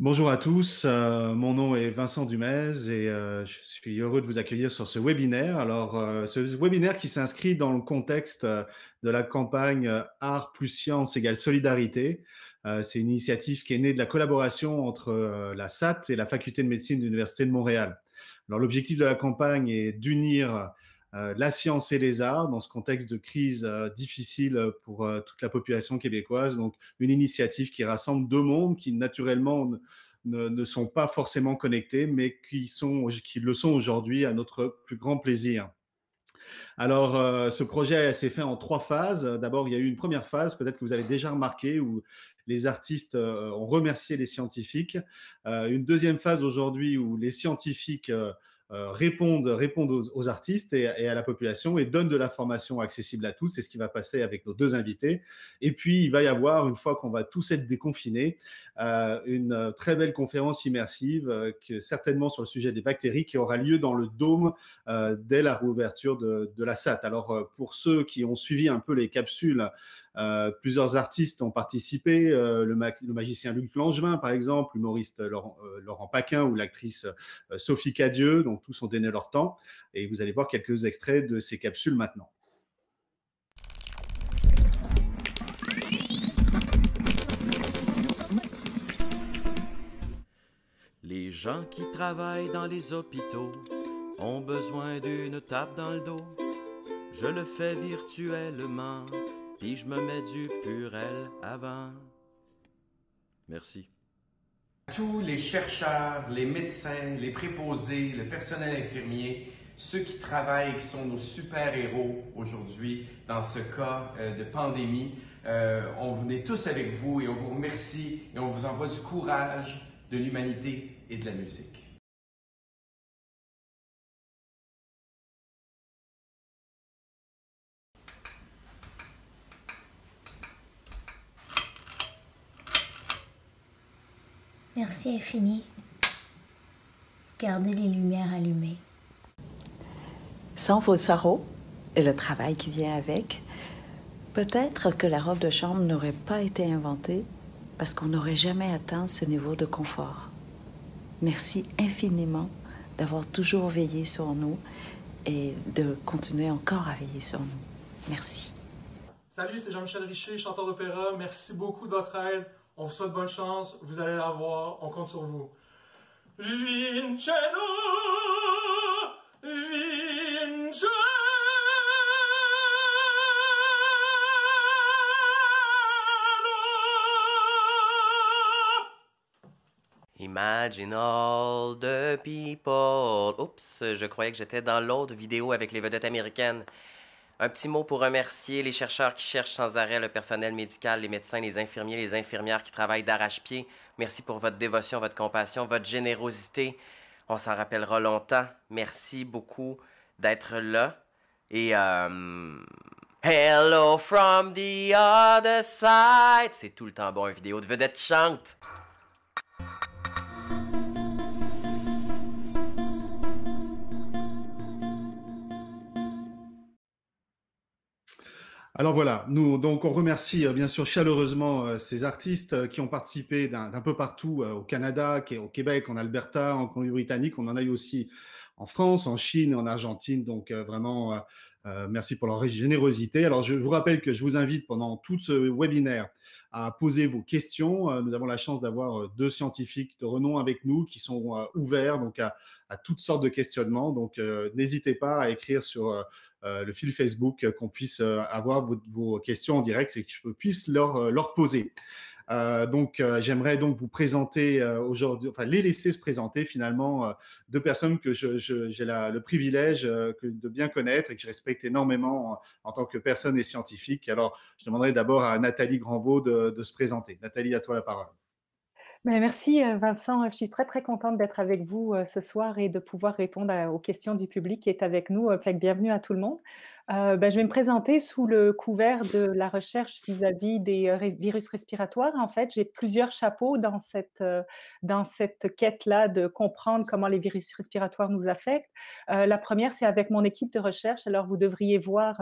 Bonjour à tous, euh, mon nom est Vincent Dumez et euh, je suis heureux de vous accueillir sur ce webinaire. Alors, euh, ce webinaire qui s'inscrit dans le contexte de la campagne Art plus Science égale Solidarité. C'est une initiative qui est née de la collaboration entre la SAT et la Faculté de médecine de l'Université de Montréal. Alors, l'objectif de la campagne est d'unir euh, la science et les arts dans ce contexte de crise euh, difficile euh, pour toute la population québécoise. Donc, une initiative qui rassemble deux mondes qui, naturellement, ne, sont pas forcément connectés, mais qui, sont, qui le sont aujourd'hui à notre plus grand plaisir. Alors, ce projet s'est fait en trois phases. D'abord, il y a eu une première phase, peut-être que vous avez déjà remarqué, où les artistes ont remercié les scientifiques. une deuxième phase aujourd'hui où les scientifiques euh, répondent, aux, artistes et, à la population et donnent de la formation accessible à tous. C'est ce qui va passer avec nos deux invités. Et puis, il va y avoir, une fois qu'on va tous être déconfinés, euh, une euh, très belle conférence immersive, que, certainement sur le sujet des bactéries, qui aura lieu dans le dôme dès la réouverture de, de la SAT. Alors, pour ceux qui ont suivi un peu les capsules euh, plusieurs artistes ont participé, euh, le, magicien Luc Langevin par exemple, l'humoriste euh, Laurent, Laurent, Paquin ou l'actrice Sophie Cadieux, donc tous ont donné leur temps et vous allez voir quelques extraits de ces capsules maintenant. Les gens qui travaillent dans les hôpitaux ont besoin d'une tape dans le dos. Je le fais virtuellement puis je me mets du purel avant. Merci. Tous les chercheurs, les médecins, les préposés, le personnel infirmier, ceux qui travaillent, qui sont nos super-héros aujourd'hui dans ce cas euh, de pandémie. Euh, on venait tous avec vous et on vous remercie et on vous envoie du courage, de l'humanité et de la musique. est fini. Gardez les lumières allumées. Sans vos sorrows et le travail qui vient avec, peut-être que la robe de chambre n'aurait pas été inventée parce qu'on n'aurait jamais atteint ce niveau de confort. Merci infiniment d'avoir toujours veillé sur nous et de continuer encore à veiller sur nous. Merci. Salut, c'est Jean-Michel Richer, chanteur d'opéra. Merci beaucoup de votre aide. On vous souhaite bonne chance. Vous allez la voir. On compte sur vous. Imagine all the people. Oups, je croyais que j'étais dans l'autre vidéo avec les vedettes américaines. Un petit mot pour remercier les chercheurs qui cherchent sans arrêt le personnel médical, les médecins, les infirmiers, les infirmières qui travaillent d'arrache-pied. Merci pour votre dévotion, votre compassion, votre générosité. On s'en rappellera longtemps. Merci beaucoup d'être là. Et euh, Hello from the other side. C'est tout le temps bon, une vidéo de vedette chante. Alors voilà, nous donc on remercie euh, bien sûr chaleureusement euh, ces artistes euh, qui ont participé d'un peu partout au Canada, au Québec, en Alberta, en Colombie-Britannique. On en a eu aussi en France, en Chine, en Argentine. Donc vraiment merci pour leur générosité. Alors je vous rappelle que je vous invite pendant tout ce webinaire à poser vos questions. Nous avons la chance d'avoir deux scientifiques de renom avec nous qui sont ouverts donc à, à toutes sortes de questionnements. Donc n'hésitez pas à écrire sur euh, le fil Facebook, euh, qu'on puisse euh, avoir vos, questions en direct et que je puisse leur, leur poser. donc, j'aimerais donc vous présenter aujourd'hui, enfin les laisser se présenter finalement deux personnes que j'ai le privilège de bien connaître et que je respecte énormément en, tant que personne et scientifique. Alors, je demanderai d'abord à Nathalie Granvaux de se présenter. Nathalie, à toi la parole merci euh, Vincent, je suis très très contente d'être avec vous euh, ce soir et de pouvoir répondre aux questions du public qui est avec nous. Euh, fait bienvenue à tout le monde. Euh, ben, je vais me présenter sous le couvert de la recherche vis-à-vis des euh, virus respiratoires. En fait, j'ai plusieurs chapeaux dans cette, euh, dans cette quête-là de comprendre comment les virus respiratoires nous affectent. la première, c'est avec mon équipe de recherche. Alors, vous devriez voir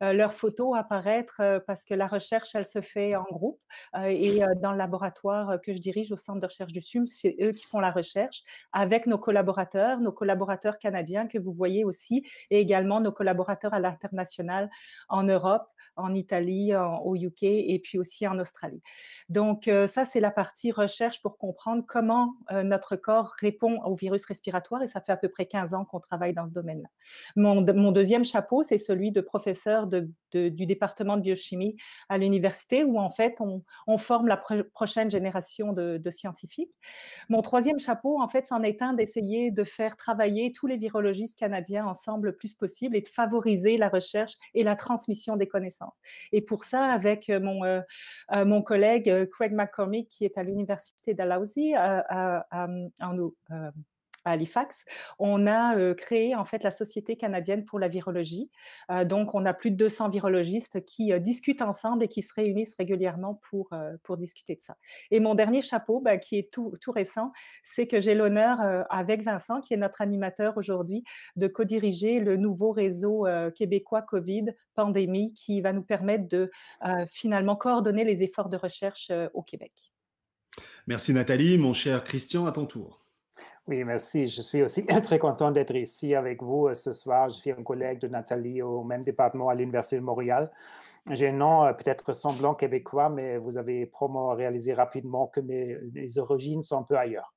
leurs photos apparaître parce que la recherche, elle se fait en groupe et dans le laboratoire que je dirige au Centre de recherche du SUM, c'est eux qui font la recherche avec nos collaborateurs, nos collaborateurs canadiens que vous voyez aussi et également nos collaborateurs à la internationale en Europe en Italie, au UK et puis aussi en Australie. Donc euh, ça, c'est la partie recherche pour comprendre comment euh, notre corps répond au virus respiratoire et ça fait à peu près 15 ans qu'on travaille dans ce domaine-là. Mon, deuxième chapeau, c'est celui de professeur du département de biochimie à l'université où en fait on, forme la prochaine génération de, de, scientifiques. Mon troisième chapeau, en fait, c'en est un d'essayer de faire travailler tous les virologistes canadiens ensemble le plus possible et de favoriser la recherche et la transmission des connaissances. Et pour ça, avec euh, mon, euh, euh, mon collègue Craig McCormick, qui est à l'université d'Alousie, à, en à Halifax, on a créé en fait la Société canadienne pour la virologie. donc, on a plus de 200 virologistes qui discutent ensemble et qui se réunissent régulièrement pour, pour discuter de ça. Et mon dernier chapeau, bah, qui est tout, tout récent, c'est que j'ai l'honneur, avec Vincent, qui est notre animateur aujourd'hui, de co-diriger le nouveau réseau québécois COVID pandémie qui va nous permettre de finalement coordonner les efforts de recherche au Québec. Merci Nathalie, mon cher Christian, à ton tour. Oui, merci. Je suis aussi très content d'être ici avec vous euh, ce soir. Je suis un collègue de Nathalie au même département à l'Université de Montréal. J'ai un nom euh, peut-être semblant québécois, mais vous avez probablement réalisé rapidement que mes, origines sont un peu ailleurs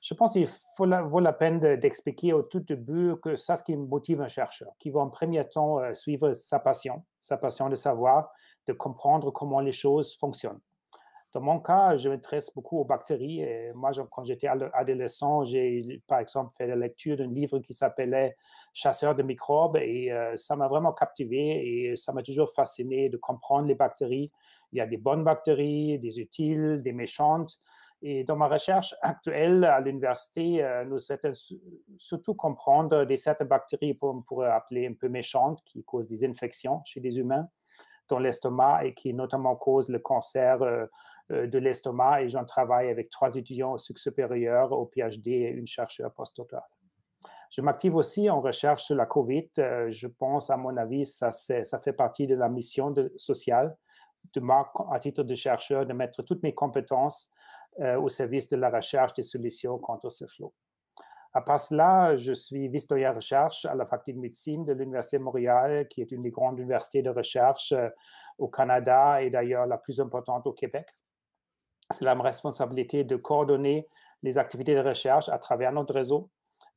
je pense qu'il faut vaut la peine d'expliquer au tout début que ça, ce qui motive un chercheur, qui va en premier temps euh, suivre sa passion, sa passion de savoir, de comprendre comment les choses fonctionnent. Dans mon cas, je m'intéresse beaucoup aux bactéries. Et moi, quand j'étais adolescent, j'ai par exemple fait la lecture d'un livre qui s'appelait Chasseur de microbes et euh, ça m'a vraiment captivé et ça m'a toujours fasciné de comprendre les bactéries. Il y a des bonnes bactéries, des utiles, des méchantes. Et dans ma recherche actuelle à l'université, euh, nous souhaitons surtout comprendre des certaines bactéries qu'on pourrait appeler un peu méchantes qui causent des infections chez les humains dans l'estomac et qui notamment causent le cancer euh, euh, de l'estomac et j'en travaille avec trois étudiants au supérieur, au PhD et une chercheure postdoctorale. Je m'active aussi en recherche sur la COVID. Euh, je pense, à mon avis, ça, ça fait partie de la mission de, sociale de moi, à titre de chercheur, de mettre toutes mes compétences euh, au service de la recherche des solutions contre ce flot. À part cela, je suis de recherche à la faculté de médecine de l'Université de Montréal, qui est une des grandes universités de recherche au Canada et d'ailleurs la plus importante au Québec c'est la responsabilité de coordonner les activités de recherche à travers notre réseau,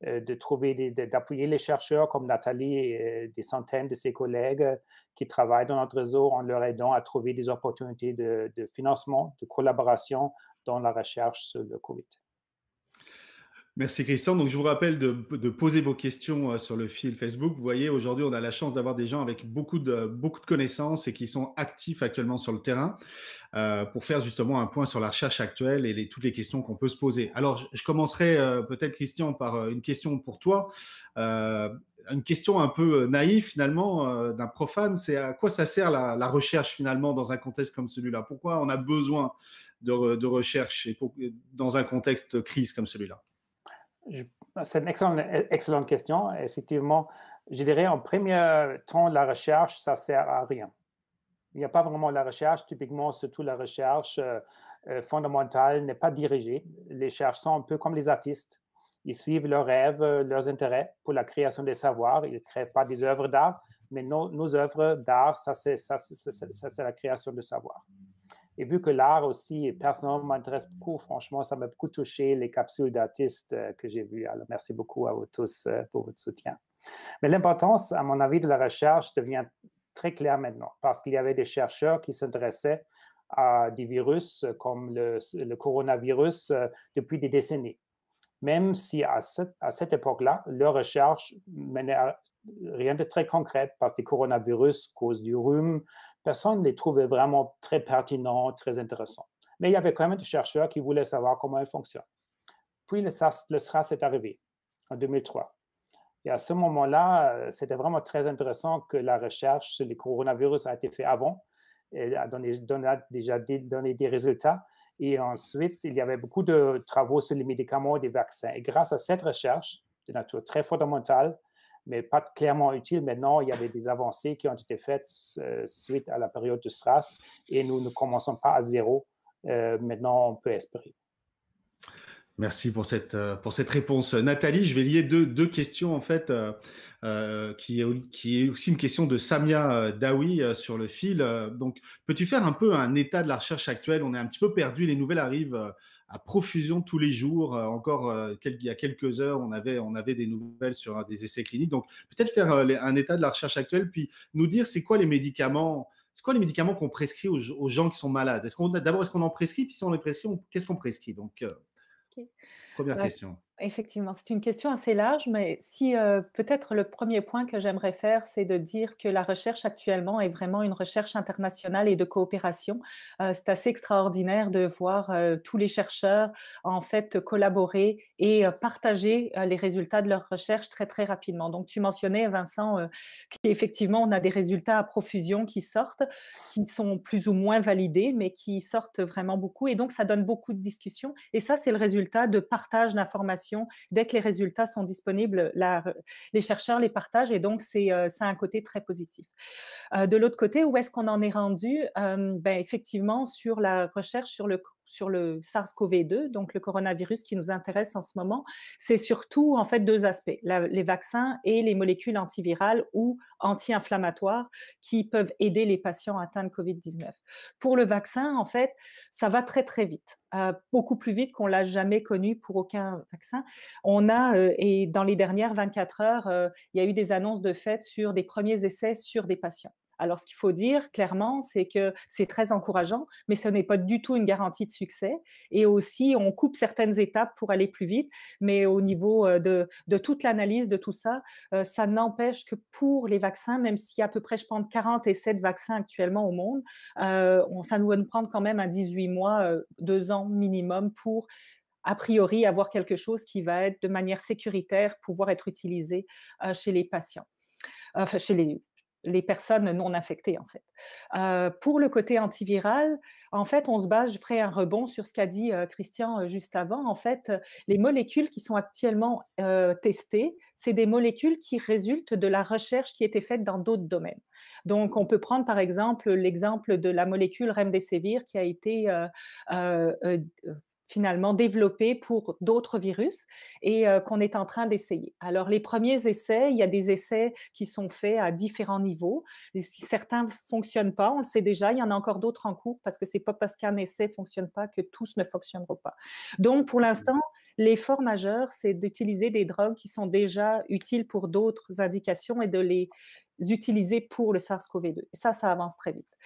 euh, de trouver, d'appuyer les chercheurs comme Nathalie et euh, des centaines de ses collègues euh, qui travaillent dans notre réseau en leur aidant à trouver des opportunités de, de financement, de collaboration dans la recherche sur le COVID. Merci Christian. Donc je vous rappelle de, poser vos questions euh, sur le fil Facebook. Vous voyez, aujourd'hui, on a la chance d'avoir des gens avec beaucoup de, beaucoup de connaissances et qui sont actifs actuellement sur le terrain euh, pour faire justement un point sur la recherche actuelle et toutes les questions qu'on peut se poser. Alors je, commencerai euh, peut-être Christian par une question pour toi. une question un peu naïve finalement d'un profane, c'est à quoi ça sert la, recherche finalement dans un contexte comme celui-là Pourquoi on a besoin de, recherche dans un contexte crise comme celui-là c'est une excellente, question. Effectivement, je dirais en premier temps, la recherche, ça ne sert à rien. Il n'y a pas vraiment la recherche. Typiquement, surtout la recherche euh, euh, fondamentale n'est pas dirigée. Les chercheurs sont un peu comme les artistes. Ils suivent leurs rêves, euh, leurs intérêts pour la création des savoirs. Ils ne créent pas des œuvres d'art, mais nos, nos œuvres d'art, ça c'est la création de savoir. Et vu que l'art aussi, personnellement, m'intéresse beaucoup, franchement, ça m'a beaucoup touché les capsules d'artistes euh, que j'ai vues. Alors, merci beaucoup à vous tous euh, pour votre soutien. Mais l'importance, à mon avis, de la recherche devient très claire maintenant, parce qu'il y avait des chercheurs qui s'intéressaient à des virus euh, comme le, coronavirus depuis des décennies même si à cette, à cette époque-là, leur recherche menait à rien de très concret parce que le coronavirus cause du rhume, personne ne les trouvait vraiment très pertinents, très intéressants. Mais il y avait quand même des chercheurs qui voulaient savoir comment elles fonctionnent. Puis le SRAS, est arrivé en 2003. Et à ce moment-là, euh, c'était vraiment très intéressant que la recherche sur les coronavirus a été faite avant Elle a, donné, a déjà donné des résultats. Et ensuite, il y avait beaucoup de travaux sur les médicaments et les vaccins. Et grâce à cette recherche de nature très fondamentale, mais pas clairement utile. Maintenant, il y avait des avancées qui ont été faites euh, suite à la période de SRAS et nous ne commençons pas à zéro. Euh, maintenant, on peut espérer. Merci pour cette, euh, pour cette réponse. Nathalie, je vais lier deux, deux questions en fait, qui, est, qui est aussi une question de Samia Dawi sur le fil. Donc, peux-tu faire un peu un état de la recherche actuelle On est un petit peu perdu, les nouvelles arrivent à profusion tous les jours. Euh, encore euh, il y a quelques heures, on avait, on avait des nouvelles sur des essais cliniques. Donc, peut-être faire euh, un état de la recherche actuelle, puis nous dire c'est quoi les médicaments. C'est quoi les médicaments qu'on prescrit aux, gens qui sont malades Est-ce qu'on d'abord est-ce qu'on en prescrit Puis si on les prescrit, qu'est-ce qu'on prescrit Donc, première bah, question. Effectivement, c'est une question assez large, mais si euh, peut-être le premier point que j'aimerais faire, c'est de dire que la recherche actuellement est vraiment une recherche internationale et de coopération. Euh, c'est assez extraordinaire de voir euh, tous les chercheurs en fait collaborer et partager les résultats de leurs recherche très très rapidement. Donc tu mentionnais Vincent qu'effectivement on a des résultats à profusion qui sortent, qui sont plus ou moins validés, mais qui sortent vraiment beaucoup, et donc ça donne beaucoup de discussions. Et ça c'est le résultat de partage d'informations Dès que les résultats sont disponibles, les chercheurs les partagent et donc c'est euh, un côté très positif. Euh, de l'autre côté, où est-ce qu'on en est rendu euh, ben, Effectivement, sur la recherche sur le sur le SARS-CoV-2, donc le coronavirus qui nous intéresse en ce moment, c'est surtout en fait deux aspects, les vaccins et les molécules antivirales ou anti-inflammatoires qui peuvent aider les patients atteints de COVID-19. Pour le vaccin, en fait, ça va très très vite, euh, beaucoup plus vite qu'on l'a jamais connu pour aucun vaccin. On a, euh, et dans les dernières 24 heures, euh, il y a eu des annonces de fait sur des premiers essais sur des patients. Alors, ce qu'il faut dire clairement, c'est que c'est très encourageant, mais ce n'est pas du tout une garantie de succès. Et aussi, on coupe certaines étapes pour aller plus vite, mais au niveau euh, de, toute l'analyse de tout ça, euh, ça n'empêche que pour les vaccins, même s'il y a à peu près, je pense, 47 vaccins actuellement au monde, euh, ça nous va nous prendre quand même un 18 mois, deux ans minimum pour a priori avoir quelque chose qui va être de manière sécuritaire, pouvoir être utilisé chez les patients. Enfin, chez les les personnes non infectées, en fait. Euh, pour le côté antiviral, en fait, on se base, je ferai un rebond sur ce qu'a dit euh, Christian euh, juste avant. En fait, les molécules qui sont actuellement testées, c'est des molécules qui résultent de la recherche qui a été faite dans d'autres domaines. Donc, on peut prendre par exemple l'exemple de la molécule remdesivir qui a été finalement développé pour d'autres virus et euh, qu'on est en train d'essayer. Alors les premiers essais, il y a des essais qui sont faits à différents niveaux. Et si certains fonctionnent pas, on le sait déjà, il y en a encore d'autres en cours parce que c'est pas parce qu'un essai fonctionne pas que tous ne fonctionneront pas. Donc pour mmh l'instant, l'effort majeur, c'est d'utiliser des drogues qui sont déjà utiles pour d'autres indications et de les utiliser pour le SARS-CoV-2. Ça, ça avance très vite.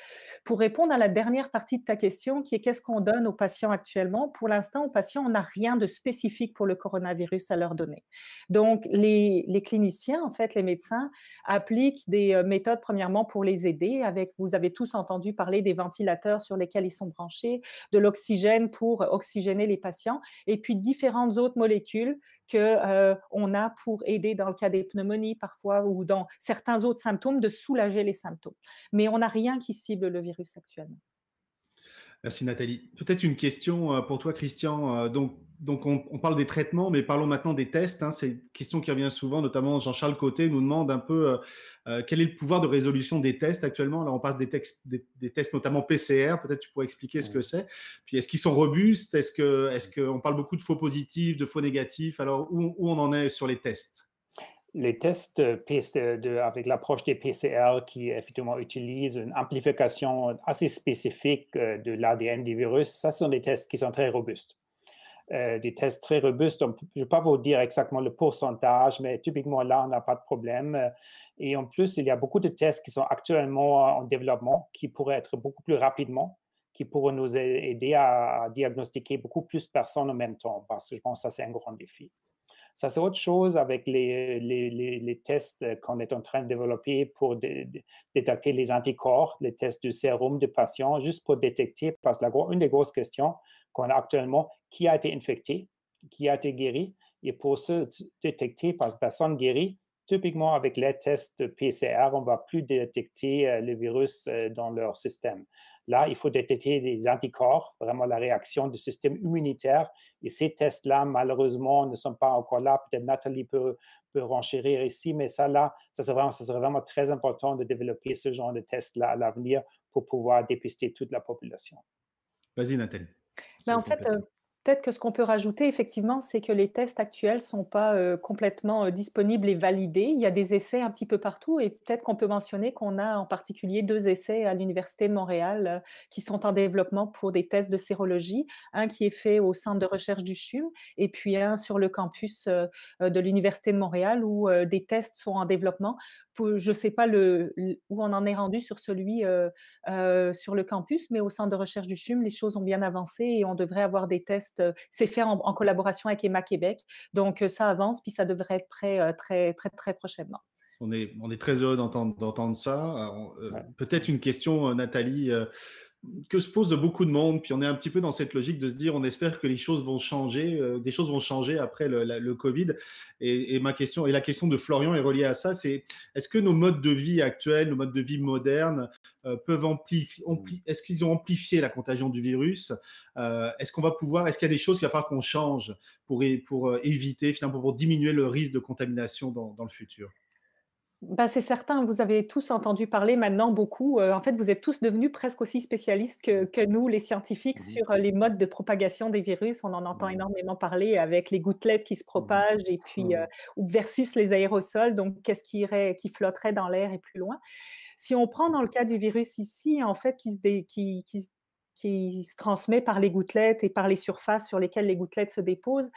Pour répondre à la dernière partie de ta question, qui est qu'est-ce qu'on donne aux patients actuellement Pour l'instant, aux patients, on n'a rien de spécifique pour le coronavirus à leur donner. Donc, les, cliniciens, en fait, les médecins, appliquent des euh, méthodes, premièrement, pour les aider. Avec, vous avez tous entendu parler des ventilateurs sur lesquels ils sont branchés, de l'oxygène pour oxygéner les patients, et puis différentes autres molécules qu'on a pour aider dans le cas des pneumonies parfois ou dans certains autres symptômes de soulager les symptômes. Mais on n'a rien qui cible le virus actuellement. Merci Nathalie. Peut-être une question euh, pour toi, Christian. Euh, donc, on, parle des traitements, mais parlons maintenant des tests. Hein. C'est une question qui revient souvent, notamment Jean-Charles Côté nous demande un peu euh, quel est le pouvoir de résolution des tests actuellement. alors on parle des, des, tests notamment PCR. Peut-être tu pourrais expliquer ce mmh. que c'est. Puis, est-ce qu'ils sont robustes Est-ce que, est mmh. qu'on parle beaucoup de faux positifs, de faux négatifs Alors, où, où on en est sur les tests les tests euh, euh, avec l'approche des PCR qui effectivement utilisent une amplification assez spécifique euh, de l'ADN du virus, ça ce sont des tests qui sont très robustes. des tests très robustes. je ne vais pas vous dire exactement le pourcentage, mais typiquement là, on n'a pas de problème. Et en plus, il y a beaucoup de tests qui sont actuellement en développement, qui pourraient être beaucoup plus rapidement, qui pourraient nous aider à, diagnostiquer beaucoup plus de personnes en même temps, parce que je pense que ça, c'est un grand défi. Ça, c'est autre chose avec les, tests qu'on est en train de développer pour détecter les anticorps, les tests du sérum de patients, juste pour détecter, parce que la, une des grosses questions qu'on a actuellement, qui a été infecté, qui a été guéri, et pour se détecter par personne guérie, Typiquement, avec les tests PCR, on ne va plus détecter euh, le virus euh, dans leur système. Là, il faut détecter des anticorps, vraiment la réaction du système immunitaire. Et ces tests-là, malheureusement, ne sont pas encore là. Peut-être Nathalie peut, peut renchérir ici, mais ça, là, ça serait, vraiment, serait vraiment très important de développer ce genre de tests-là à l'avenir pour pouvoir dépister toute la population. Vas-y, Nathalie. Ben, en fait, Peut-être que ce qu'on peut rajouter, effectivement, c'est que les tests actuels ne sont pas euh, complètement euh, disponibles et validés. Il y a des essais un petit peu partout et peut-être qu'on peut mentionner qu'on a en particulier deux essais à l'Université de Montréal euh, qui sont en développement pour des tests de sérologie. Un qui est fait au centre de recherche du CHUM et puis un sur le campus de l'Université de Montréal où des tests sont en développement. je ne sais pas le, où on en est rendu sur celui sur le campus, mais au centre de recherche du CHUM, les choses ont bien avancé et on devrait avoir des tests c'est fait en, collaboration avec Emma Québec. Donc ça avance, puis ça devrait être très, très, très, très prochainement. On est, on est très heureux d'entendre ça. Euh, peut-être une question, euh, Nathalie, que se pose de beaucoup de monde. Puis on est un petit peu dans cette logique de se dire, on espère que les choses vont changer, euh, des choses vont changer après le, Covid. Et, et, ma question, et la question de Florian est reliée à ça, c'est est-ce que nos modes de vie actuels, nos modes de vie modernes, euh, peuvent amplifier mmh. Est-ce qu'ils ont amplifié la contagion du virus euh, Est-ce qu'on va pouvoir Est-ce qu'il y a des choses qu'il va falloir qu'on change pour, pour euh, éviter, finalement, pour diminuer le risque de contamination dans, le futur ben, c'est certain, vous avez tous entendu parler maintenant beaucoup. en fait, vous êtes tous devenus presque aussi spécialistes que, nous, les scientifiques, mmh. sur les modes de propagation des virus. On en entend mmh. énormément parler avec les gouttelettes qui se propagent et puis versus les aérosols, donc qu'est-ce qui, irait, qui flotterait dans l'air et plus loin. Si on prend dans le cas du virus ici, en fait, qui, se transmet par les gouttelettes et par les surfaces sur lesquelles les gouttelettes se déposent,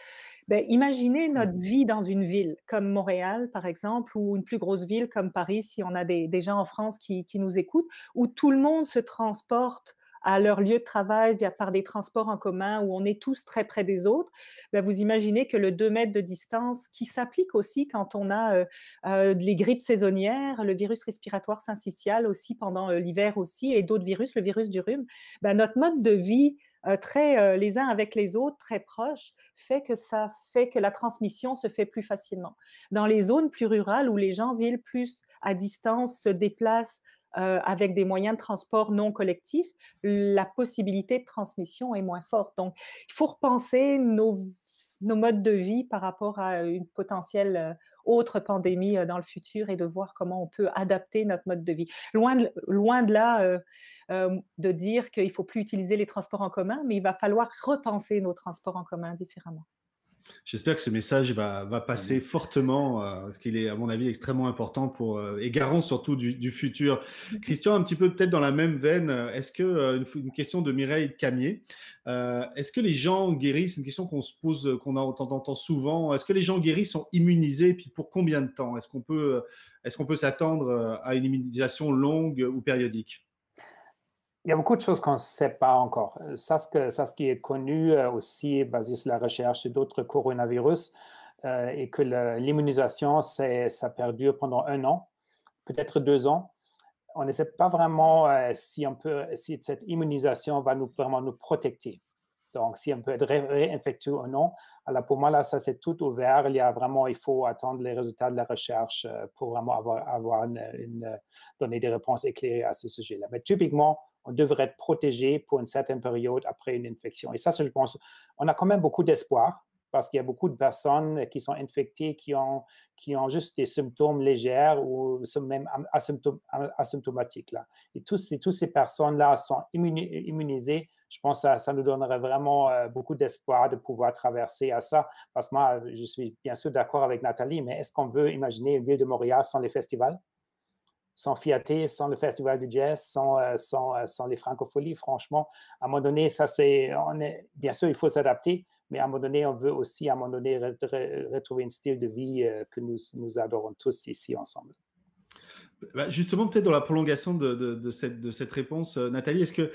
ben, imaginez mmh notre vie dans une ville comme Montréal, par exemple, ou une plus grosse ville comme Paris, si on a des, gens en France qui, nous écoutent, où tout le monde se transporte à leur lieu de travail via par des transports en commun où on est tous très près des autres, ben, vous imaginez que le 2 mètres de distance, qui s'applique aussi quand on a euh, euh, les grippes saisonnières, le virus respiratoire syncytial aussi pendant euh, l'hiver aussi, et d'autres virus, le virus du rhume, ben, notre mode de vie très les uns avec les autres, très proches, fait que ça fait que la transmission se fait plus facilement. Dans les zones plus rurales où les gens vivent plus à distance, se déplacent, euh, avec des moyens de transport non collectifs, la possibilité de transmission est moins forte. Donc, il faut repenser nos, modes de vie par rapport à une potentielle euh, autre pandémie euh, dans le futur et de voir comment on peut adapter notre mode de vie. Loin de, loin de là de dire qu'il ne faut plus utiliser les transports en commun, mais il va falloir repenser nos transports en commun différemment. J'espère que ce message va, va passer fortement, euh, parce qu'il est, à mon avis, extrêmement important pour, euh, et garant surtout du, futur. Christian, un petit peu peut-être dans la même veine, euh, est-ce que, une, question de Mireille Camier, est-ce que les gens guéris, c'est une question qu'on se pose, qu'on entend souvent, est-ce que les gens guéris sont immunisés, et puis pour combien de temps Est-ce qu'on peut, est-ce qu'on peut s'attendre à une immunisation longue ou périodique il y a beaucoup de choses qu'on ne sait pas encore. Euh, ça ce, ça, ce qui est connu euh, aussi, basé sur la recherche d'autres coronavirus, euh, et que l'immunisation, ça perdure pendant un an, peut-être deux ans. On ne sait pas vraiment si, on peut, cette immunisation va nous, vraiment nous protéger. Donc, si on peut être réinfecté ou non. Alors, pour moi, là, ça, c'est tout ouvert. Il y a vraiment, il faut attendre les résultats de la recherche pour vraiment avoir, avoir une, donner des réponses éclairées à ce sujet-là. Mais typiquement, on devrait être protégé pour une certaine période après une infection. Et ça, je pense, on a quand même beaucoup d'espoir parce qu'il y a beaucoup de personnes qui sont infectées, qui ont, qui ont juste des symptômes légers ou même asymptomatiques. Là. Et tous toutes ces personnes-là sont immunisées. Je pense que ça, ça nous donnerait vraiment euh, beaucoup d'espoir de pouvoir traverser à ça. Parce que moi, je suis bien sûr d'accord avec Nathalie, mais est-ce qu'on veut imaginer une ville de Montréal sans les festivals? sans Fiaté, sans le Festival du Jazz, sans, euh, sans, euh, sans, les francopholies, franchement. À un moment donné, ça c'est, on est, bien sûr, il faut s'adapter, mais à un moment donné, on veut aussi, à un moment donné, retrouver un style de vie euh, que nous, nous adorons tous ici ensemble. Bah, justement, peut-être dans la prolongation de, de, cette, de cette, réponse, Nathalie, est-ce que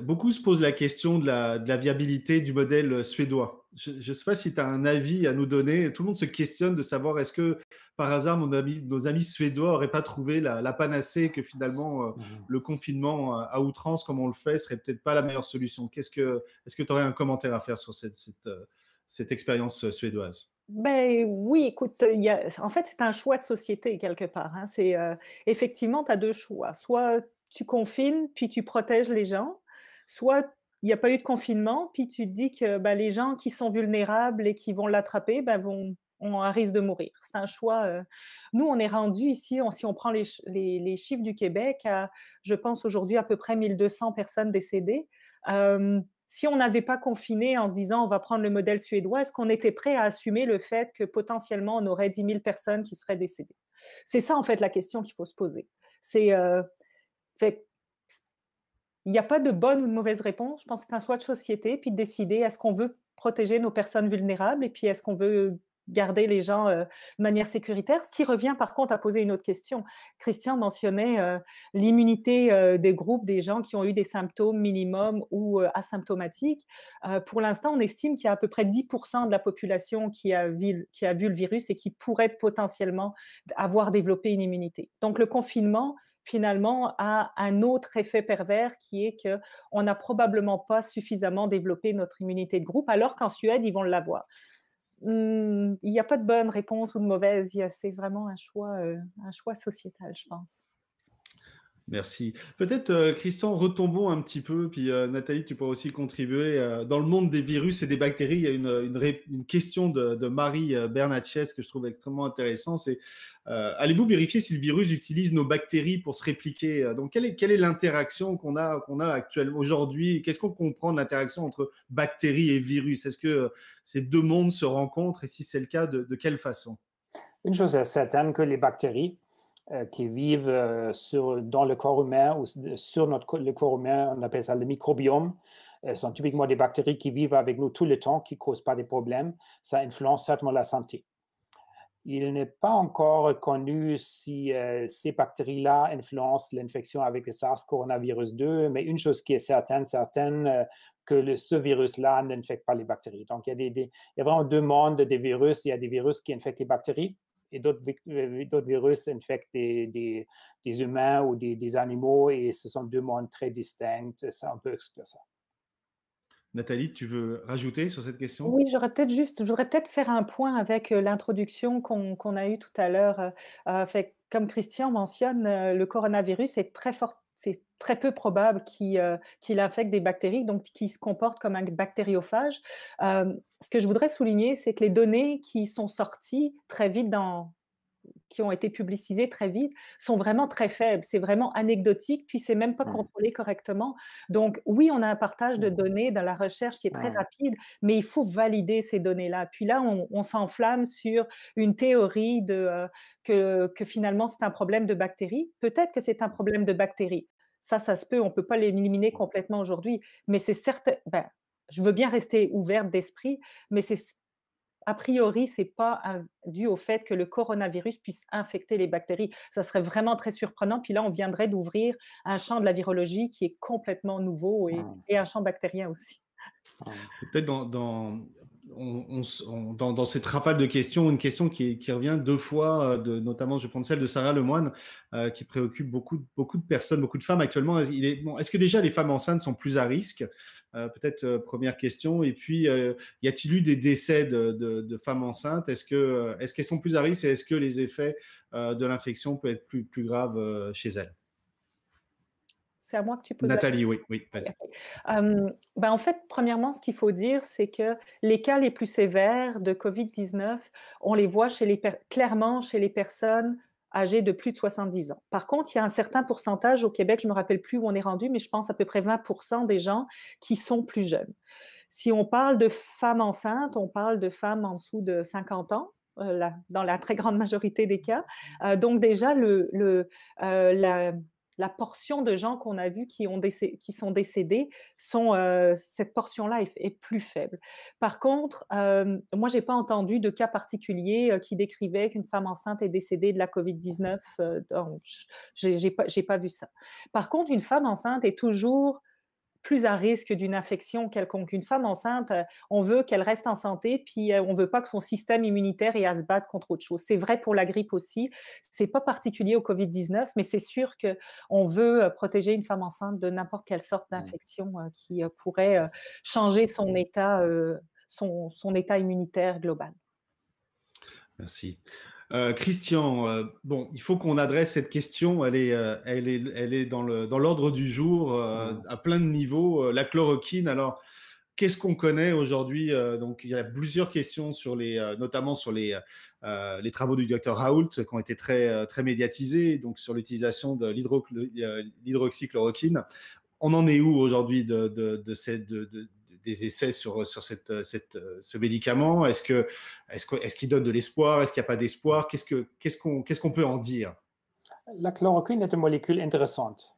beaucoup se posent la question de la, la viabilité du modèle suédois je ne sais pas si tu as un avis à nous donner. Tout le monde se questionne de savoir est-ce que par hasard mon nos amis suédois n'auraient pas trouvé la, panacée que finalement euh, mmh le confinement à outrance comme on le fait serait peut-être pas la meilleure solution. Qu'est-ce que est-ce que tu aurais un commentaire à faire sur cette, cette, euh, cette expérience euh, suédoise ben oui, écoute, en fait c'est un choix de société quelque part. Hein. C'est effectivement tu as deux choix. Soit tu confines puis tu protèges les gens, soit il n'y a pas eu de confinement, puis tu te dis que ben, les gens qui sont vulnérables et qui vont l'attraper ben, vont, ont un risque de mourir. C'est un choix. Euh, nous, on est rendu ici, si on prend les, les, chiffres du Québec, à, je pense aujourd'hui à peu près 1200 personnes décédées. si on n'avait pas confiné en se disant on va prendre le modèle suédois, est-ce qu'on était prêt à assumer le fait que potentiellement on aurait 10 000 personnes qui seraient décédées C'est ça en fait la question qu'il faut se poser. C'est euh, il n'y a pas de bonne ou de mauvaise réponse. Je pense que c'est un choix de société, puis de décider est-ce qu'on veut protéger nos personnes vulnérables et puis est-ce qu'on veut garder les gens euh, de manière sécuritaire. Ce qui revient par contre à poser une autre question. Christian mentionnait euh, l'immunité euh, des groupes, des gens qui ont eu des symptômes minimums ou asymptomatiques. pour l'instant, on estime qu'il y a à peu près 10% de la population qui a vu le virus et qui pourrait potentiellement avoir développé une immunité. Donc le confinement finalement à un autre effet pervers qui est qu'on n'a probablement pas suffisamment développé notre immunité de groupe, alors qu'en Suède, ils vont l'avoir. Mmh, il n'y a pas de bonne réponse ou de mauvaise, c'est vraiment un choix, euh, un choix sociétal, je pense. Merci. Peut-être, euh, Christian, retombons un petit peu, puis euh, Nathalie, tu pourras aussi contribuer. Euh, dans le monde des virus et des bactéries, il y a une, question de, Marie Bernatchez que je trouve extrêmement intéressante. C'est allez-vous vérifier si le virus utilise nos bactéries pour se répliquer Donc, quelle est, l'interaction qu'on a, qu'on a actuellement aujourd'hui Qu'est-ce qu'on comprend de l'interaction entre bactéries et virus Est-ce que ces deux mondes se rencontrent Et si c'est le cas, de quelle façon Une chose est certaine que les bactéries euh, qui vivent euh, sur, dans le corps humain ou sur notre, le corps humain, on appelle ça le microbiome. Euh, ce sont typiquement des bactéries qui vivent avec nous tout le temps, qui ne causent pas de problèmes. Ça influence certainement la santé. Il n'est pas encore connu si ces bactéries-là influencent l'infection avec le SARS coronavirus 2, mais une chose qui est certaine, certaine, que le, ce virus-là n'infecte pas les bactéries. Donc, il y, a des, il y a vraiment deux mondes des virus. Il y a des virus qui infectent les bactéries et euh, d'autres virus infectent des, humains ou des, des, animaux et ce sont deux mondes très distincts. C'est un peu ça. Nathalie, tu veux rajouter sur cette question Oui, j'aurais peut-être juste, je voudrais peut-être faire un point avec euh, l'introduction qu'on a eue tout à l'heure. Euh, euh comme Christian mentionne, le coronavirus est très fort, c'est très peu probable qu'il affecte euh, des bactéries, donc qu'il se comporte comme un bactériophage. Euh, ce que je voudrais souligner, c'est que les données qui sont sorties très vite dans, qui ont été publicisés très vite sont vraiment très faibles. C'est vraiment anecdotique, puis c'est même pas contrôlé correctement. Donc oui, on a un partage de données dans la recherche qui est très rapide, mais il faut valider ces données-là. Puis là, on, s'enflamme sur une théorie de euh, que, que finalement c'est un problème de bactéries. Peut-être que c'est un problème de bactéries. Ça, ça se peut, on peut pas l'éliminer complètement aujourd'hui, mais c'est certain, ben, je veux bien rester ouverte d'esprit, mais c'est a priori, c'est pas dû au fait que le coronavirus puisse infecter les bactéries. Ça serait vraiment très surprenant. Puis là, on viendrait d'ouvrir un champ de la virologie qui est complètement nouveau et, ah. un champ bactérien aussi. Ah, peut-être dans, on, dans, cette rafale de questions, une question qui, revient deux fois, euh, notamment je vais prendre celle de Sarah Lemoine, euh, qui préoccupe beaucoup, de personnes, beaucoup de femmes actuellement. est, ce que déjà les femmes enceintes sont plus à risque euh, Peut-être première question. Et puis, y a-t-il eu des décès de, femmes enceintes Est-ce, qu'elles sont plus à risque et est-ce que les effets de l'infection peuvent être plus graves chez elles c'est à moi que tu poses. Nathalie, oui, oui, vas-y. Hum, ben, en fait, premièrement, ce qu'il faut dire, c'est que les cas les plus sévères de COVID-19, on les voit chez les clairement chez les personnes âgées de plus de 70 ans. Par contre, il y a un certain pourcentage au Québec, je ne me rappelle plus où on est rendu, mais je pense à peu près 20 des gens qui sont plus jeunes. Si on parle de femmes enceintes, on parle de femmes en dessous de 50 ans. Euh, dans la très grande majorité des cas. Euh, donc déjà, le, euh, la, la portion de gens qu'on a vus qui, ont qui sont décédés, sont, euh, cette portion-là est, plus faible. Par contre, euh, moi, je n'ai pas entendu de cas particulier euh, qui décrivait qu'une femme enceinte est décédée de la COVID-19. Je n'ai pas, pas, vu ça. Par contre, une femme enceinte est toujours plus à risque d'une infection quelconque. Une femme enceinte, euh, on veut qu'elle reste en santé, puis euh, on ne veut pas que son système immunitaire ait à se battre contre autre chose. C'est vrai pour la grippe aussi. C'est pas particulier au Covid-19, mais c'est sûr qu'on veut euh, protéger une femme enceinte de n'importe quelle sorte mmh. d'infection qui pourrait changer son mmh. état, son, son état immunitaire global. Merci. Euh, Christian, euh, bon, il faut qu'on adresse cette question. Elle est, euh, elle est, elle est dans l'ordre du jour mm. à plein de niveaux. la chloroquine. Alors, qu'est-ce qu'on connaît aujourd'hui Donc, il y a plusieurs questions sur les, notamment sur les, les travaux du docteur Raoult qui ont été très, très médiatisés, donc sur l'utilisation de l'hydroxychloroquine. On en est où aujourd'hui de, de, de, de, des essais sur, sur cette, euh, euh, ce médicament Est-ce qu'il est est qui donne de l'espoir Est-ce qu'il n'y a pas d'espoir Qu'est-ce qu'on qu'est-ce qu'est-ce qu'on peut en dire La chloroquine est une molécule intéressante.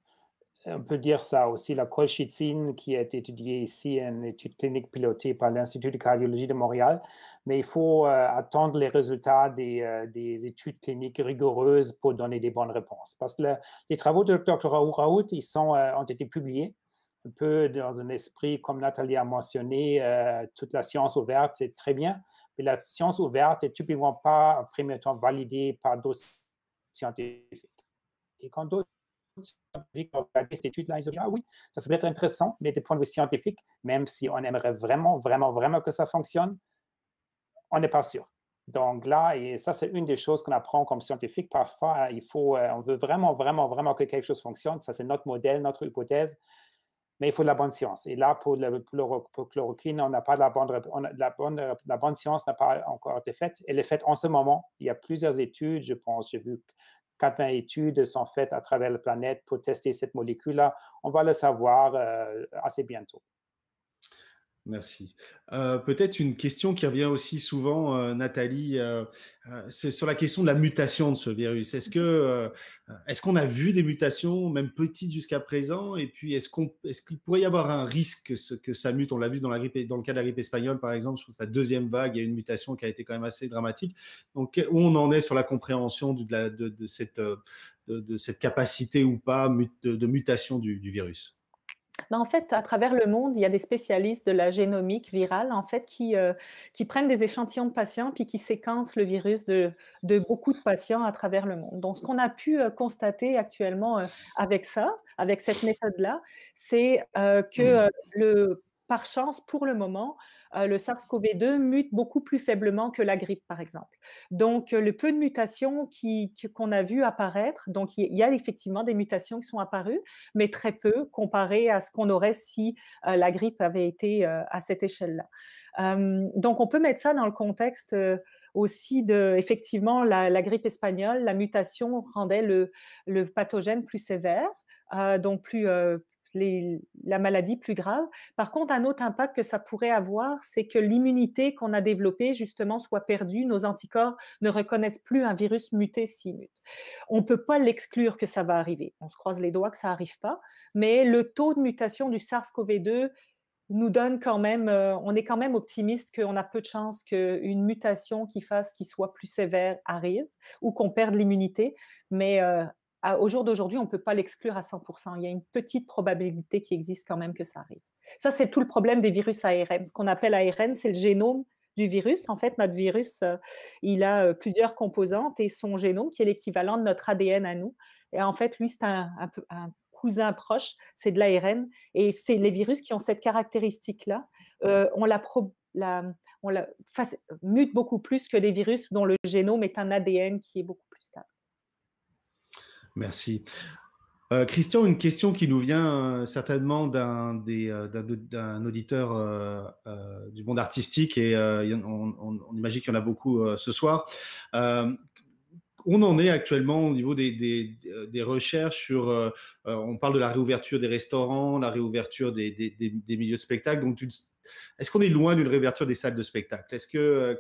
On peut dire ça aussi. La colchicine, qui est étudiée ici, une étude clinique pilotée par l'Institut de cardiologie de Montréal. Mais il faut euh, attendre les résultats des, des, études cliniques rigoureuses pour donner des bonnes réponses. Parce que les travaux de Dr. Raoult, ils sont, ont été publiés un peu dans un esprit, comme Nathalie a mentionné, euh, toute la science ouverte, c'est très bien, mais la science ouverte n'est typiquement pas en premier temps validée par d'autres scientifiques. Et quand d'autres scientifiques ont cette étude-là, ils ont dit, ah oui, ça peut-être intéressant, mais du point de vue scientifique, même si on aimerait vraiment, vraiment, vraiment que ça fonctionne, on n'est pas sûr. Donc là, et ça, c'est une des choses qu'on apprend comme scientifique. Parfois, il faut, euh, on veut vraiment, vraiment, vraiment que quelque chose fonctionne. Ça, c'est notre modèle, notre hypothèse mais il faut de la bonne science. Et là, pour le chloroquine, on n'a pas la bonne, la bonne, science n'a pas encore été faite. Elle est faite en ce moment. Il y a plusieurs études, je pense. J'ai vu 80 études sont faites à travers la planète pour tester cette molécule-là. On va le savoir euh, assez bientôt. Merci. Euh, peut-être une question qui revient aussi souvent, euh, Nathalie, euh, c'est sur la question de la mutation de ce virus. Est-ce que mmh est qu'on a vu des mutations, même petites jusqu'à présent Et puis est-ce est qu'il pourrait y avoir un risque que, que ça mute On l'a vu dans la dans le cas de la grippe espagnole, par exemple, sur la deuxième vague, il y a une mutation qui a été quand même assez dramatique. Donc où on en est sur la compréhension de, de, cette de, cette capacité ou pas de, mutation du virus bah, en fait, à travers le monde, il y a des spécialistes de la génomique virale, en fait, qui, euh, prennent des échantillons de patients puis qui séquencent le virus de, beaucoup de patients à travers le monde. Donc, ce qu'on a pu euh, constater actuellement euh, avec ça, avec cette méthode-là, c'est que mmh. le par chance, pour le moment, euh, le SARS-CoV-2 mute beaucoup plus faiblement que la grippe, par exemple. Donc, euh, le peu de mutations qu'on a vu apparaître, donc il y, a effectivement des mutations qui sont apparues, mais très peu comparé à ce qu'on aurait si euh, la grippe avait été à cette échelle-là. donc, on peut mettre ça dans le contexte aussi de effectivement la, grippe espagnole, la mutation rendait le, pathogène plus sévère, donc plus la maladie plus grave. Par contre, un autre impact que ça pourrait avoir, c'est que l'immunité qu'on a développée, justement, soit perdue. Nos anticorps ne reconnaissent plus un virus muté si mute. On ne peut pas l'exclure que ça va arriver. On se croise les doigts que ça n'arrive pas. Mais le taux de mutation du SARS-CoV-2 nous donne quand même, euh, on est quand même optimiste qu'on a peu de chances qu'une mutation qui fasse, qui soit plus sévère, arrive ou qu'on perde l'immunité. Mais euh, ah, au jour d'aujourd'hui, on ne peut pas l'exclure à 100%. Il y a une petite probabilité qui existe quand même que ça arrive. Ça, c'est tout le problème des virus ARN. Ce qu'on appelle ARN, c'est le génome du virus. En fait, notre virus, euh, il a euh, plusieurs composantes et son génome, qui est l'équivalent de notre ADN à nous. Et en fait, lui, c'est un, cousin proche, c'est de l'ARN. Et c'est les virus qui ont cette caractéristique-là. Euh, on la, on la mute beaucoup plus que les virus dont le génome est un ADN qui est beaucoup plus stable. Merci. Euh, Christian, une question qui nous vient euh, certainement d'un, euh, auditeur du monde artistique et on, imagine qu'il y en a beaucoup ce soir. on en est actuellement au niveau des, recherches sur, on parle de la réouverture des restaurants, la réouverture des, milieux de spectacle. est-ce qu'on est loin d'une réouverture des salles de spectacle Est-ce que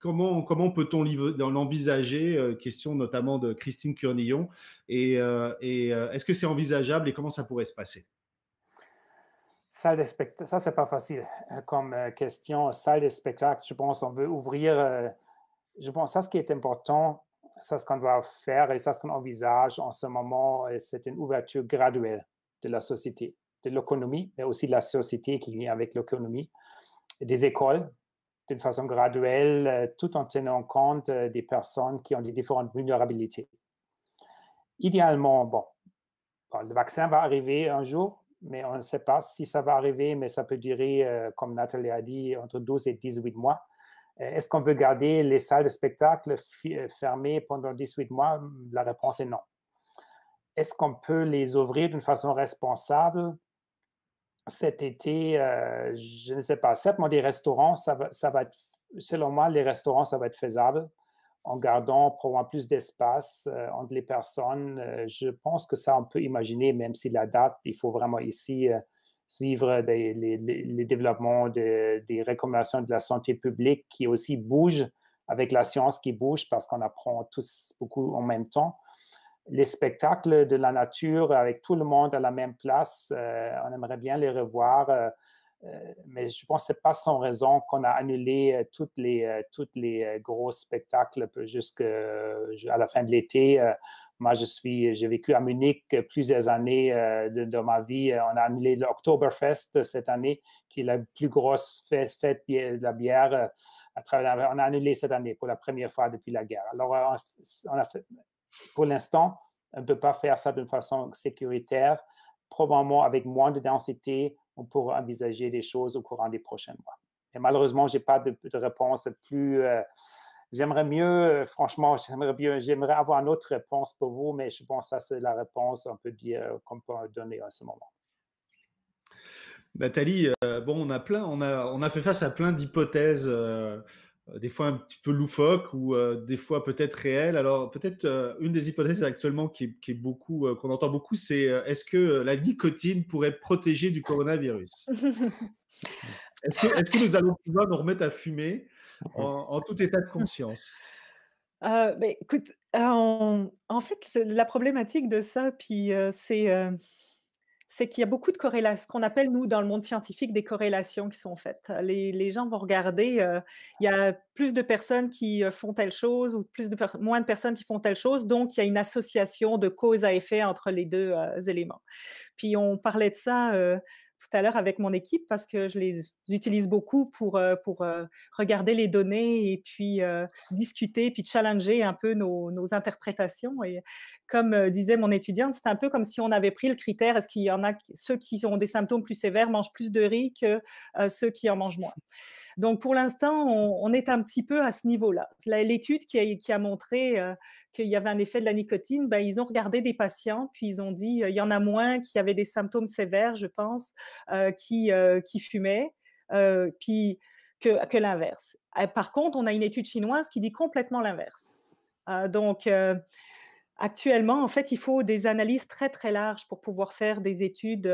Comment, peut-on l'envisager euh, Question notamment de Christine Curnillon. Et, euh, euh, est-ce que c'est envisageable et comment ça pourrait se passer Salle de spectacle, ça c'est pas facile comme question. Salle de spectacle, je pense, on veut ouvrir. Je pense, ça ce qui est important, ça ce qu'on doit faire et ça ce qu'on envisage en ce moment, c'est une ouverture graduelle de la société, de l'économie, mais aussi de la société qui vient avec l'économie, des écoles, d'une façon graduelle, euh, tout en tenant compte euh, des personnes qui ont des différentes vulnérabilités. Idéalement, bon, le vaccin va arriver un jour, mais on ne sait pas si ça va arriver, mais ça peut durer, euh, comme Nathalie a dit, entre 12 et 18 mois. Est-ce qu'on veut garder les salles de spectacle fermées pendant 18 mois La réponse est non. Est-ce qu'on peut les ouvrir d'une façon responsable cet été, euh, je ne sais pas, certainement des restaurants, ça va, ça va selon moi, les restaurants, ça va être faisable en gardant probablement plus d'espace euh, entre les personnes. Euh, je pense que ça, on peut imaginer, même si la date, il faut vraiment ici suivre les, développements des recommandations de la santé publique qui aussi bougent avec la science qui bouge parce qu'on apprend tous beaucoup en même temps les spectacles de la nature avec tout le monde à la même place. Euh, on aimerait bien les revoir, euh, euh, mais je pense que ce pas sans raison qu'on a annulé tous les, toutes les gros spectacles jusqu'à la fin de l'été. Moi, je suis, j'ai vécu à Munich plusieurs années de, ma vie. On a annulé l'Oktoberfest cette année, qui est la plus grosse fête, fête de la bière à On a annulé cette année pour la première fois depuis la guerre. Alors, on, a fait, pour l'instant, on ne peut pas faire ça d'une façon sécuritaire. Probablement avec moins de densité, on pourra envisager des choses au courant des prochains mois. Et malheureusement, je n'ai pas de, réponse plus. Euh, j'aimerais mieux, euh, franchement, j'aimerais bien, j'aimerais avoir une autre réponse pour vous, mais je pense que ça, c'est la réponse, on peut dire, euh, qu'on peut donner en ce moment. Nathalie, bon, on a plein, on a, on a fait face à plein d'hypothèses euh, des fois un petit peu loufoque ou euh, des fois peut-être réel. Alors peut-être euh, une des hypothèses actuellement qui, beaucoup, qu'on entend beaucoup, c'est est-ce que la nicotine pourrait protéger du coronavirus Est-ce que, nous allons pouvoir nous remettre à fumer en, tout état de conscience ben, Écoute, en, fait, la problématique de ça, puis c'est c'est qu'il y a beaucoup de corrélations, ce qu'on appelle, nous, dans le monde scientifique, des corrélations qui sont faites. Les, gens vont regarder, euh, il y a plus de personnes qui euh, font telle chose ou plus de moins de personnes qui font telle chose, donc il y a une association de cause à effet entre les deux euh, éléments. Puis on parlait de ça tout à l'heure avec mon équipe parce que je les utilise beaucoup pour, euh, pour euh, regarder les données et puis euh, discuter, puis challenger un peu nos, interprétations. Et comme disait mon étudiante, c'est un peu comme si on avait pris le critère, est-ce qu'il y en a ceux qui ont des symptômes plus sévères mangent plus de riz que ceux qui en mangent moins. Donc pour l'instant, on, est un petit peu à ce niveau-là. L'étude qui a, montré euh, qu'il y avait un effet de la nicotine, ben, ils ont regardé des patients, puis ils ont dit, euh, il y en a moins qui avaient des symptômes sévères, je pense, euh, qui, qui fumaient. que, l'inverse. Par contre, on a une étude chinoise qui dit complètement l'inverse. donc, actuellement, en fait, il faut des analyses très, très larges pour pouvoir faire des études,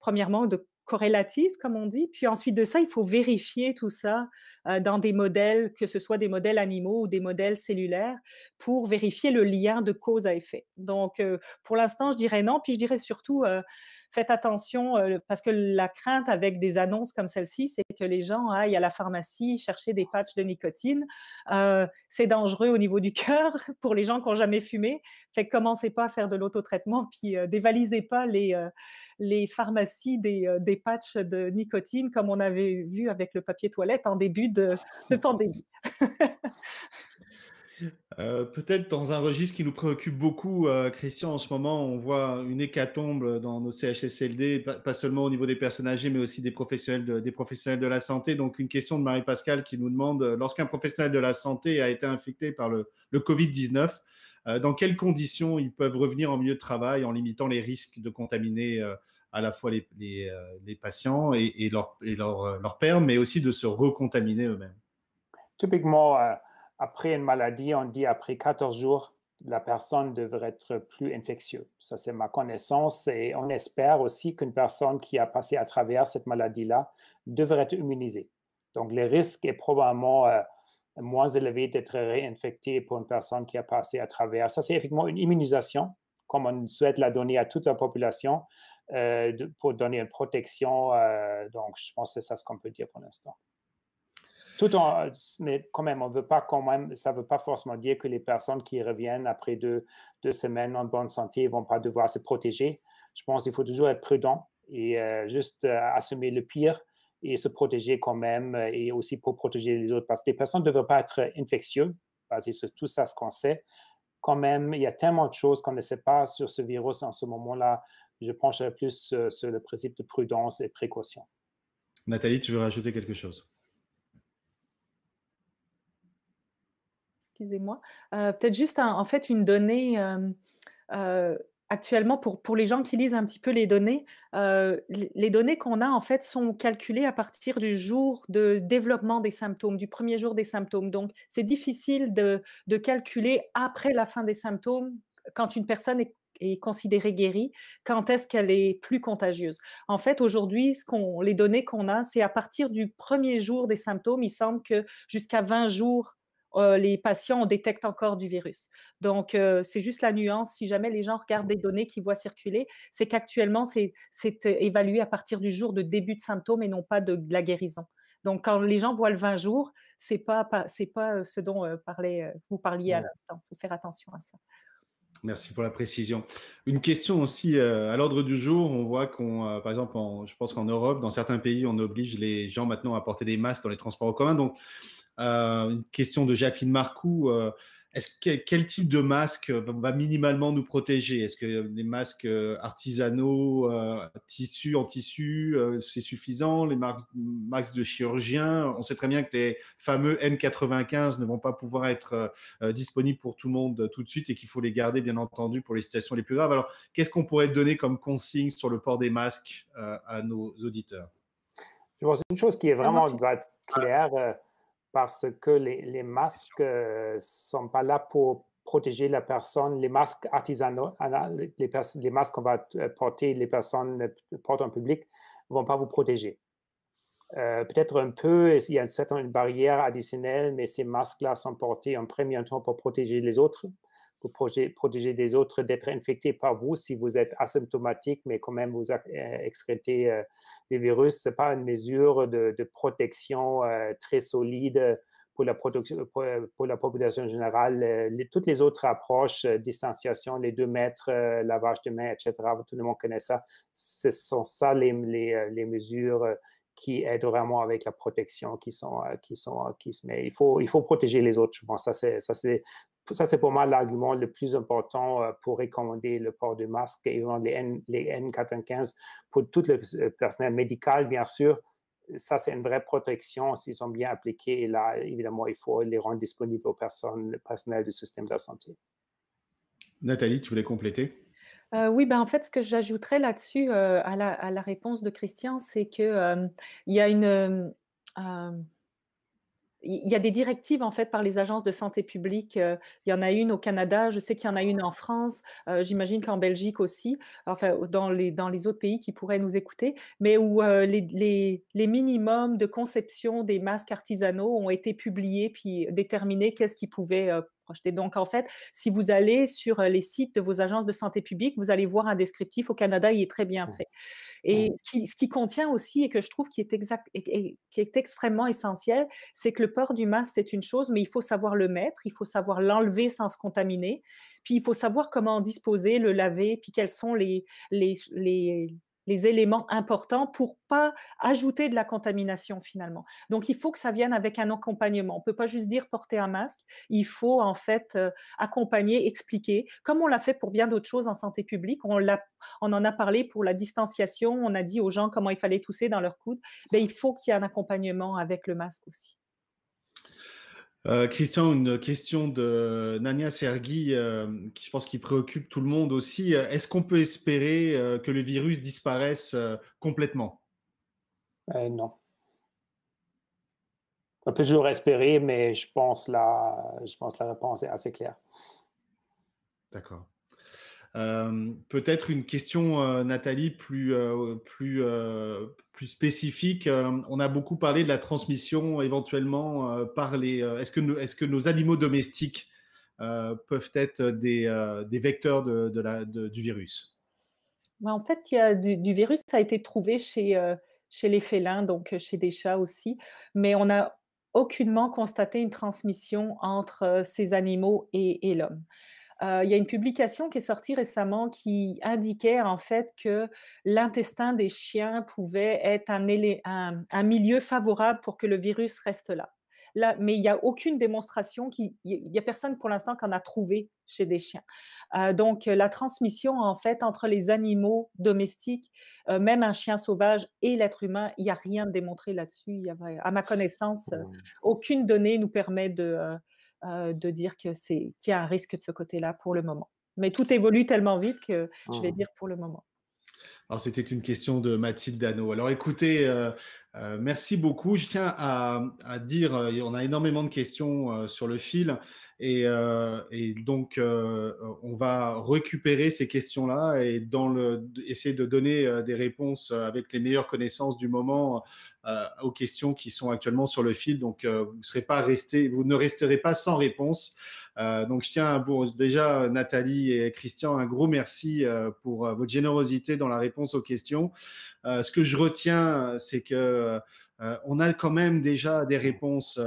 premièrement, de corrélative, comme on dit. Puis ensuite de ça, il faut vérifier tout ça euh, dans des modèles, que ce soit des modèles animaux ou des modèles cellulaires, pour vérifier le lien de cause à effet. Donc, euh, pour l'instant, je dirais non. Puis je dirais surtout, euh, faites attention parce que la crainte avec des annonces comme celle-ci, c'est que les gens aillent à la pharmacie chercher des patchs de nicotine. c'est dangereux au niveau du cœur pour les gens qui n'ont jamais fumé. Fait commencez pas à faire de l'autotraitement, puis dévalisez pas les, les pharmacies des, des, patchs de nicotine comme on avait vu avec le papier toilette en début de, de pandémie. Euh, peut-être dans un registre qui nous préoccupe beaucoup, euh, Christian, en ce moment, on voit une hécatombe dans nos CHSLD, pas, seulement au niveau des personnes âgées, mais aussi des professionnels de, des professionnels de la santé. Donc, une question de Marie-Pascale qui nous demande, euh, lorsqu'un professionnel de la santé a été infecté par le, Covid-19, dans quelles conditions ils peuvent revenir en milieu de travail en limitant les risques de contaminer à la fois les, patients et, leurs leur, pères, mais aussi de se recontaminer eux-mêmes après une maladie, on dit après 14 jours, la personne devrait être plus infectieuse. Ça, c'est ma connaissance et on espère aussi qu'une personne qui a passé à travers cette maladie-là devrait être immunisée. Donc, le risque est probablement euh, moins élevé d'être réinfecté pour une personne qui a passé à travers. Ça, c'est effectivement une immunisation, comme on souhaite la donner à toute la population euh, pour donner une protection. Euh, donc, je pense que c'est ça ce qu'on peut dire pour l'instant en, euh, mais quand même, on veut pas quand même, ça veut pas forcément dire que les personnes qui reviennent après deux, semaines en bonne santé vont pas devoir se protéger. Je pense qu'il faut toujours être prudent et euh, juste euh, assumer le pire et se protéger quand même et aussi pour protéger les autres parce que les personnes ne devraient pas être infectieuses C'est tout ça ce qu'on sait. Quand même, il y a tellement de choses qu'on ne sait pas sur ce virus en ce moment-là. Je pencherai plus sur le principe de prudence et précaution. Nathalie, tu veux rajouter quelque chose excusez-moi. Euh, peut-être juste en fait une donnée. Euh, euh, actuellement, pour, pour les gens qui lisent un petit peu les données, les données qu'on a en fait sont calculées à partir du jour de développement des symptômes, du premier jour des symptômes. Donc, c'est difficile de, calculer après la fin des symptômes quand une personne est, considérée guérie, quand est-ce qu'elle est plus contagieuse. En fait, aujourd'hui, ce qu'on, les données qu'on a, c'est à partir du premier jour des symptômes, il semble que jusqu'à 20 jours euh, les patients, on détecte encore du virus. Donc, euh, c'est juste la nuance. Si jamais les gens regardent mmh. des données qu'ils voient circuler, c'est qu'actuellement, c'est euh, évalué à partir du jour de début de symptômes et non pas de, la guérison. Donc, quand les gens voient le 20 jours, c'est pas, pas c'est pas ce dont vous parliez à l'instant. Il faut faire attention à ça. Merci pour la précision. Une question aussi à l'ordre du jour. On voit qu'on, par exemple, je pense qu'en Europe, dans certains pays, on oblige les gens maintenant à porter des masques dans les transports en commun. Donc, euh, une question de Jacqueline Marcoux. Euh, est-ce quel type de masque va minimalement nous protéger Est-ce que les masques euh, artisanaux, tissus tissu en tissu, c'est suffisant Les masques de chirurgiens, on sait très bien que les fameux N95 ne vont pas pouvoir être disponibles pour tout le monde tout de suite et qu'il faut les garder, bien entendu, pour les situations les plus graves. Alors, qu'est-ce qu'on pourrait donner comme consigne sur le port des masques à nos auditeurs Je pense une chose qui est vraiment claire parce que les, masques ne euh, sont pas là pour protéger la personne. Les masques artisanaux, hein, hein, les, masques qu'on va euh, porter, les personnes euh, portent en public, ne vont pas vous protéger. Peut-être un peu, il y a une certaine barrière additionnelle, mais ces masques-là sont portés en premier temps pour protéger les autres pour protéger des autres d'être infectés par vous si vous êtes asymptomatique, mais quand même vous euh, excrétez le euh, les virus. Ce n'est pas une mesure de, protection euh, très solide pour la, pour, la population générale. toutes les autres approches, distanciation, les deux mètres, lavage de mains, etc., tout le monde connaît ça. Ce sont ça les, les, mesures qui aident vraiment avec la protection qui sont qui sont qui se met. Il faut il faut protéger les autres. Je pense ça c'est ça c'est ça, c'est pour moi l'argument le plus important euh, pour recommander le port de masque et les, N95 pour tout le euh, personnel médical, bien sûr. Ça, c'est une vraie protection s'ils sont bien appliqués. Et là, évidemment, il faut les rendre disponibles aux personnes, le personnel du système de la santé. Nathalie, tu voulais compléter euh, oui, ben en fait, ce que j'ajouterais là-dessus à, la, réponse de Christian, c'est que il y a une il y a des directives en fait par les agences de santé publique. Euh, il y en a une au Canada, je sais qu'il y en a une en France, euh, j'imagine qu'en Belgique aussi, enfin dans les, dans les autres pays qui pourraient nous écouter, mais où euh, les, les minimums de conception des masques artisanaux ont été publiés puis déterminés qu'est-ce qui pouvait et Donc, en fait, si vous allez sur euh, les sites de vos agences de santé publique, vous allez voir un descriptif. Au Canada, il est très bien mmh. fait. Et mmh. ce qui, contient aussi, et que je trouve qui est, exact, et, qui est extrêmement essentiel, c'est que le port du masque, c'est une chose, mais il faut savoir le mettre, il faut savoir l'enlever sans se contaminer. Puis, il faut savoir comment en disposer, le laver, puis quels sont les, les les éléments importants pour pas ajouter de la contamination finalement. Donc il faut que ça vienne avec un accompagnement. On peut pas juste dire porter un masque. Il faut en fait euh, accompagner, expliquer, comme on l'a fait pour bien d'autres choses en santé publique. On l'a, on en a parlé pour la distanciation. On a dit aux gens comment il fallait tousser dans leur coude. Mais ben, il faut qu'il y ait un accompagnement avec le masque aussi. Euh, Christian, une question de Nania Sergi, euh, qui je pense qui préoccupe tout le monde aussi. Euh, est-ce qu'on peut espérer que le virus disparaisse complètement Non. On peut toujours espérer, mais je pense la, je pense la réponse est assez claire. D'accord. Peut-être une question, Nathalie, plus, plus plus spécifique, euh, on a beaucoup parlé de la transmission éventuellement euh, par les. Euh, est-ce que, nos animaux domestiques peuvent être des, vecteurs du virus ben, En fait, il y a du, virus ça a été trouvé chez, les félins, donc chez des chats aussi, mais on n'a aucunement constaté une transmission entre ces animaux et l'homme il y a une publication qui est sortie récemment qui indiquait en fait que l'intestin des chiens pouvait être un, milieu favorable pour que le virus reste là. là mais il n'y a aucune démonstration, il n'y a personne pour l'instant qui a trouvé chez des chiens. donc la transmission en fait entre les animaux domestiques, même un chien sauvage et l'être humain, il n'y a rien de démontré là-dessus. À ma connaissance, aucune donnée nous permet de, euh, de dire que c'est qu'il y a un risque de ce côté-là pour le moment. Mais tout évolue tellement vite que je vais mmh. dire pour le moment. Alors, c'était une question de Mathilde Dano. Alors, écoutez, euh, euh, merci beaucoup. Je tiens à, dire, euh, on a énormément de questions sur le fil et, donc on va récupérer ces questions-là et dans le, essayer de donner des réponses avec les meilleures connaissances du moment aux questions qui sont actuellement sur le fil. Donc, vous, serez pas resté, vous ne resterez pas sans réponse. Euh, donc, je tiens à vous déjà, Nathalie et Christian, un gros merci euh, pour euh, votre générosité dans la réponse aux questions. ce que je retiens, c'est que on a quand même déjà des réponses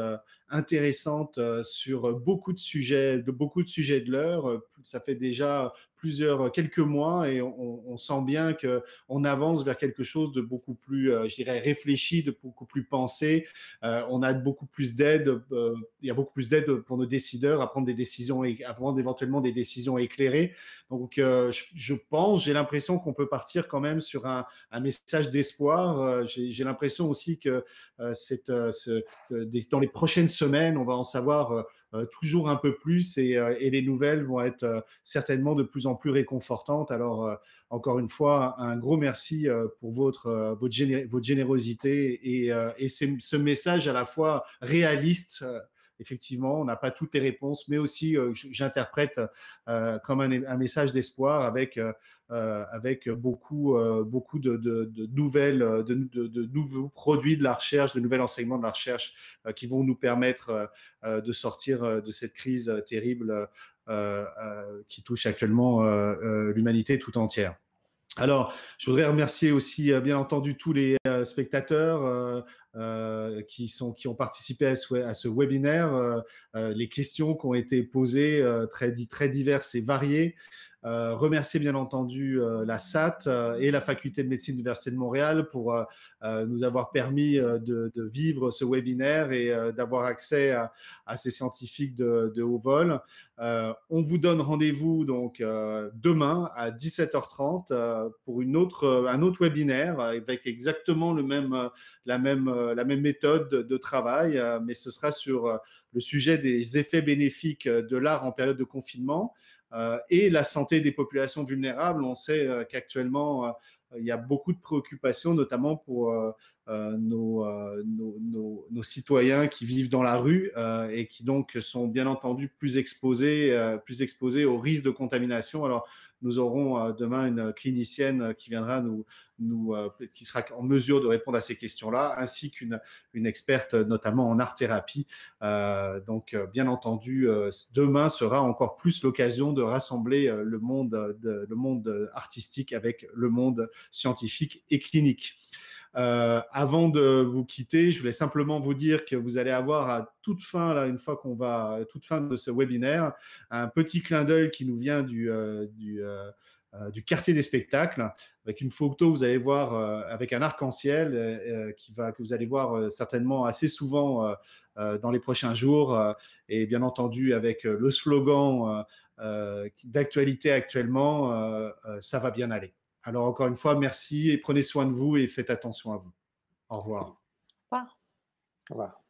intéressante euh, sur beaucoup de sujets, de beaucoup de sujets de l'heure. Euh, ça fait déjà plusieurs, euh, quelques mois et on, sent bien que on avance vers quelque chose de beaucoup plus, je réfléchi, de beaucoup plus pensé. on a beaucoup plus d'aide. il y a beaucoup plus d'aide pour nos décideurs à prendre des décisions et à prendre éventuellement des décisions éclairées. Donc, je, pense, j'ai l'impression qu'on peut partir quand même sur un, message d'espoir. j'ai l'impression aussi que dans les prochaines semaines on va en savoir euh, euh, toujours un peu plus et, euh, les nouvelles vont être certainement de plus en plus réconfortantes. Alors, encore une fois, un gros merci pour votre, votre, générosité et ce message à la fois réaliste effectivement, on n'a pas toutes les réponses, mais aussi, euh, j'interprète euh, comme un, message d'espoir avec, euh, avec beaucoup, beaucoup de, nouvelles, de, de, nouveaux produits de la recherche, de nouveaux enseignements de la recherche qui vont nous permettre de sortir de cette crise terrible qui touche actuellement l'humanité tout entière. Alors, je voudrais remercier aussi, euh, bien entendu, tous les euh, spectateurs euh, qui, ont participé à ce, webinaire, les questions qui ont été posées, très diverses et variées. Euh, remercier bien entendu euh, la SAT euh, et la faculté de médecine de l'Université de Montréal pour nous avoir permis de, vivre ce webinaire et d'avoir accès à, ces scientifiques de, de haut vol. on vous donne rendez-vous donc demain à 17h30 pour une autre, un autre webinaire avec exactement le même, la, même, la même méthode de travail, mais ce sera sur le sujet des effets bénéfiques de l'art en période de confinement. Euh, et la santé des populations vulnérables. On sait euh, qu'actuellement, euh, il y a beaucoup de préoccupations, notamment pour euh, euh, nos, citoyens qui vivent dans la rue euh, et qui donc sont bien entendu plus exposés, plus exposés aux risques de contamination. Alors, nous aurons demain une clinicienne qui viendra nous, nous, qui sera en mesure de répondre à ces questions-là, ainsi qu'une une experte notamment en art thérapie. donc, bien entendu, demain sera encore plus l'occasion de rassembler le monde, le monde artistique avec le monde scientifique et clinique. Euh, avant de vous quitter, je voulais simplement vous dire que vous allez avoir à toute fin, là, une fois qu'on va, toute fin de ce webinaire, un petit clin d'œil qui nous vient du, euh, euh, du quartier des spectacles. Avec une photo, vous allez voir avec un arc-en-ciel qui va que vous allez voir certainement assez souvent dans les prochains jours et bien entendu avec le slogan d'actualité actuellement, ça va bien aller. Alors encore une fois, merci et prenez soin de vous et faites attention à vous. Au revoir. Au revoir.